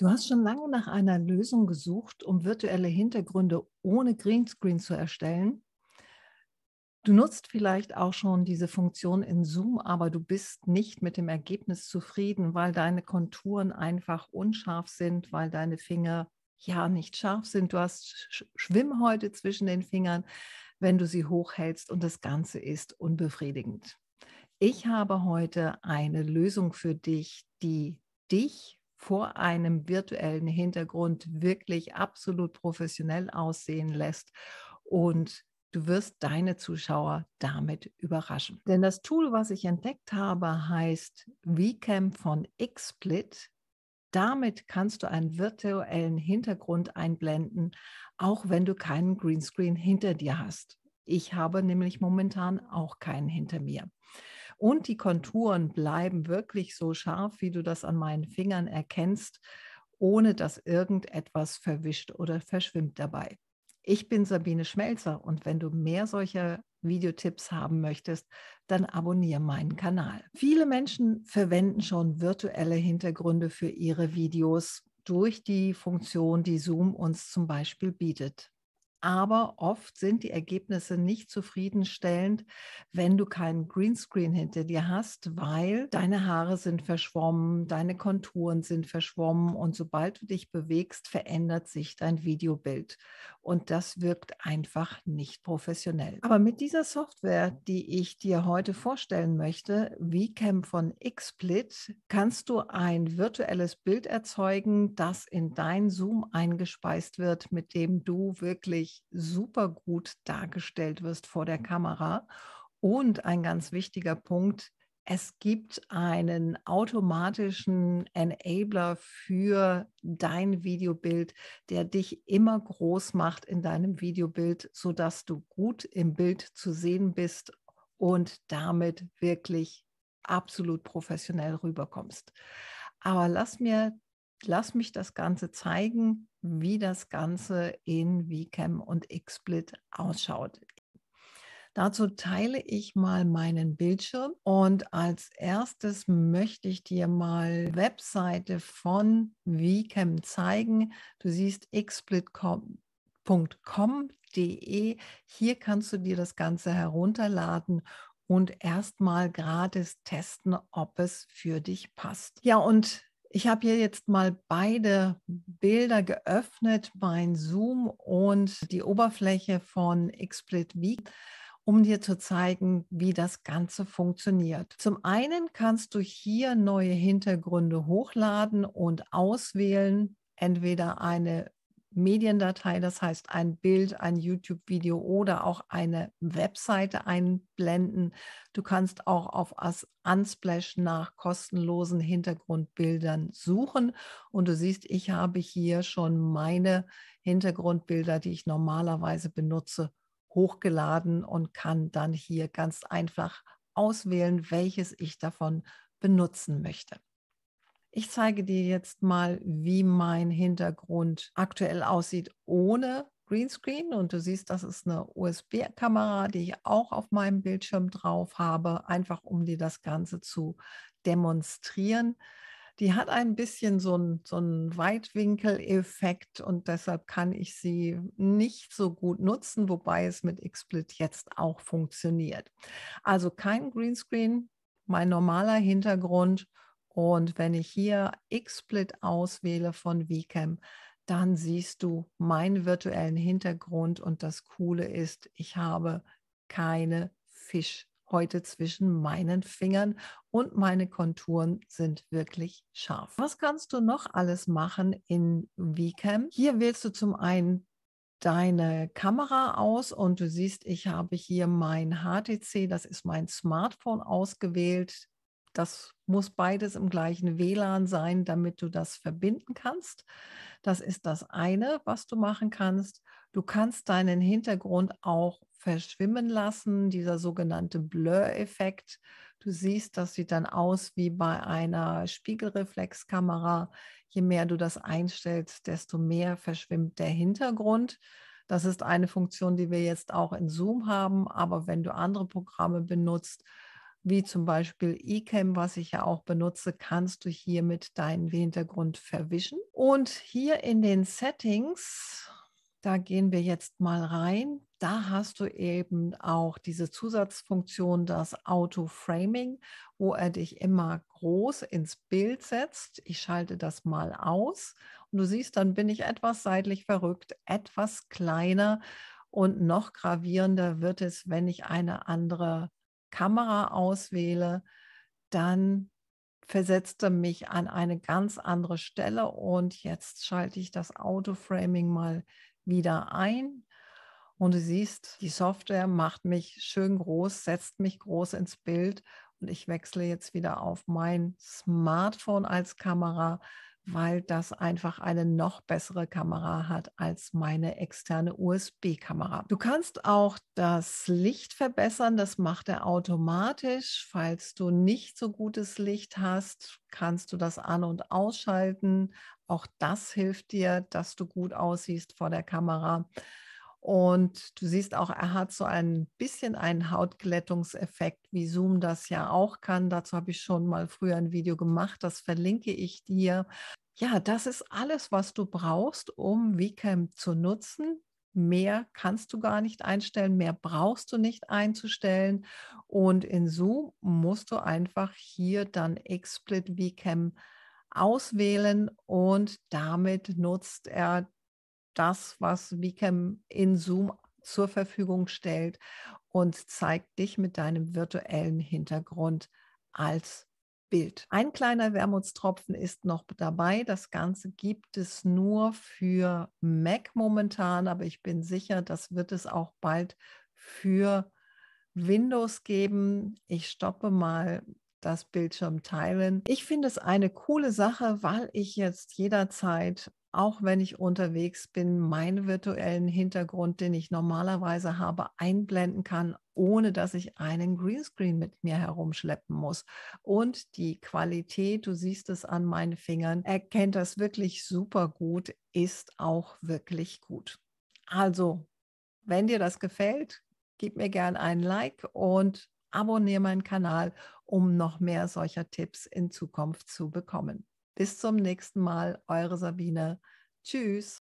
Du hast schon lange nach einer Lösung gesucht, um virtuelle Hintergründe ohne Greenscreen zu erstellen. Du nutzt vielleicht auch schon diese Funktion in Zoom, aber du bist nicht mit dem Ergebnis zufrieden, weil deine Konturen einfach unscharf sind, weil deine Finger ja nicht scharf sind. Du hast Schwimmhäute zwischen den Fingern, wenn du sie hochhältst und das Ganze ist unbefriedigend. Ich habe heute eine Lösung für dich, die dich vor einem virtuellen Hintergrund wirklich absolut professionell aussehen lässt und Du wirst deine Zuschauer damit überraschen. Denn das Tool, was ich entdeckt habe, heißt VCamp von XSplit. Damit kannst du einen virtuellen Hintergrund einblenden, auch wenn du keinen Greenscreen hinter dir hast. Ich habe nämlich momentan auch keinen hinter mir. Und die Konturen bleiben wirklich so scharf, wie du das an meinen Fingern erkennst, ohne dass irgendetwas verwischt oder verschwimmt dabei. Ich bin Sabine Schmelzer und wenn du mehr solcher Videotipps haben möchtest, dann abonniere meinen Kanal. Viele Menschen verwenden schon virtuelle Hintergründe für ihre Videos durch die Funktion, die Zoom uns zum Beispiel bietet aber oft sind die Ergebnisse nicht zufriedenstellend, wenn du keinen Greenscreen hinter dir hast, weil deine Haare sind verschwommen, deine Konturen sind verschwommen und sobald du dich bewegst, verändert sich dein Videobild und das wirkt einfach nicht professionell. Aber mit dieser Software, die ich dir heute vorstellen möchte, VCam von XSplit, kannst du ein virtuelles Bild erzeugen, das in dein Zoom eingespeist wird, mit dem du wirklich wirklich super gut dargestellt wirst vor der mhm. Kamera. Und ein ganz wichtiger Punkt, es gibt einen automatischen Enabler für dein Videobild, der dich immer groß macht in deinem Videobild, sodass du gut im Bild zu sehen bist und damit wirklich absolut professionell rüberkommst. Aber lass mir lass mich das Ganze zeigen, wie das Ganze in VCAM und XSplit ausschaut. Dazu teile ich mal meinen Bildschirm und als erstes möchte ich dir mal Webseite von VCAM zeigen. Du siehst xsplit.com.de. Hier kannst du dir das Ganze herunterladen und erstmal gratis testen, ob es für dich passt. Ja, und ich habe hier jetzt mal beide Bilder geöffnet, mein Zoom und die Oberfläche von XSplit Week, um dir zu zeigen, wie das Ganze funktioniert. Zum einen kannst du hier neue Hintergründe hochladen und auswählen, entweder eine Mediendatei, das heißt ein Bild, ein YouTube-Video oder auch eine Webseite einblenden. Du kannst auch auf Unsplash nach kostenlosen Hintergrundbildern suchen. Und du siehst, ich habe hier schon meine Hintergrundbilder, die ich normalerweise benutze, hochgeladen und kann dann hier ganz einfach auswählen, welches ich davon benutzen möchte. Ich zeige dir jetzt mal, wie mein Hintergrund aktuell aussieht ohne Greenscreen. Und du siehst, das ist eine USB-Kamera, die ich auch auf meinem Bildschirm drauf habe, einfach um dir das Ganze zu demonstrieren. Die hat ein bisschen so einen, so einen Weitwinkel-Effekt und deshalb kann ich sie nicht so gut nutzen, wobei es mit XSplit jetzt auch funktioniert. Also kein Greenscreen, mein normaler Hintergrund und wenn ich hier XSplit auswähle von VCAM, dann siehst du meinen virtuellen Hintergrund. Und das Coole ist, ich habe keine Fisch heute zwischen meinen Fingern und meine Konturen sind wirklich scharf. Was kannst du noch alles machen in VCAM? Hier wählst du zum einen deine Kamera aus und du siehst, ich habe hier mein HTC, das ist mein Smartphone ausgewählt. Das muss beides im gleichen WLAN sein, damit du das verbinden kannst. Das ist das eine, was du machen kannst. Du kannst deinen Hintergrund auch verschwimmen lassen, dieser sogenannte Blur-Effekt. Du siehst, das sieht dann aus wie bei einer Spiegelreflexkamera. Je mehr du das einstellst, desto mehr verschwimmt der Hintergrund. Das ist eine Funktion, die wir jetzt auch in Zoom haben, aber wenn du andere Programme benutzt, wie zum Beispiel eCam, was ich ja auch benutze, kannst du hier mit deinem Hintergrund verwischen. Und hier in den Settings, da gehen wir jetzt mal rein. Da hast du eben auch diese Zusatzfunktion, das Auto-Framing, wo er dich immer groß ins Bild setzt. Ich schalte das mal aus. Und du siehst, dann bin ich etwas seitlich verrückt, etwas kleiner. Und noch gravierender wird es, wenn ich eine andere Kamera auswähle, dann versetzt er mich an eine ganz andere Stelle und jetzt schalte ich das Autoframing mal wieder ein. Und du siehst, die Software macht mich schön groß, setzt mich groß ins Bild und ich wechsle jetzt wieder auf mein Smartphone als Kamera weil das einfach eine noch bessere Kamera hat als meine externe USB-Kamera. Du kannst auch das Licht verbessern, das macht er automatisch. Falls du nicht so gutes Licht hast, kannst du das an- und ausschalten. Auch das hilft dir, dass du gut aussiehst vor der Kamera. Und du siehst auch, er hat so ein bisschen einen Hautglättungseffekt, wie Zoom das ja auch kann. Dazu habe ich schon mal früher ein Video gemacht, das verlinke ich dir. Ja, das ist alles, was du brauchst, um WeCamp zu nutzen. Mehr kannst du gar nicht einstellen, mehr brauchst du nicht einzustellen. Und in Zoom musst du einfach hier dann Explit WeCam auswählen und damit nutzt er das, was WeCam in Zoom zur Verfügung stellt und zeigt dich mit deinem virtuellen Hintergrund als Bild. Ein kleiner Wermutstropfen ist noch dabei. Das Ganze gibt es nur für Mac momentan, aber ich bin sicher, das wird es auch bald für Windows geben. Ich stoppe mal das Bildschirm teilen. Ich finde es eine coole Sache, weil ich jetzt jederzeit auch wenn ich unterwegs bin, meinen virtuellen Hintergrund, den ich normalerweise habe, einblenden kann, ohne dass ich einen Greenscreen mit mir herumschleppen muss. Und die Qualität, du siehst es an meinen Fingern, erkennt das wirklich super gut, ist auch wirklich gut. Also, wenn dir das gefällt, gib mir gern ein Like und abonniere meinen Kanal, um noch mehr solcher Tipps in Zukunft zu bekommen. Bis zum nächsten Mal, eure Sabine. Tschüss.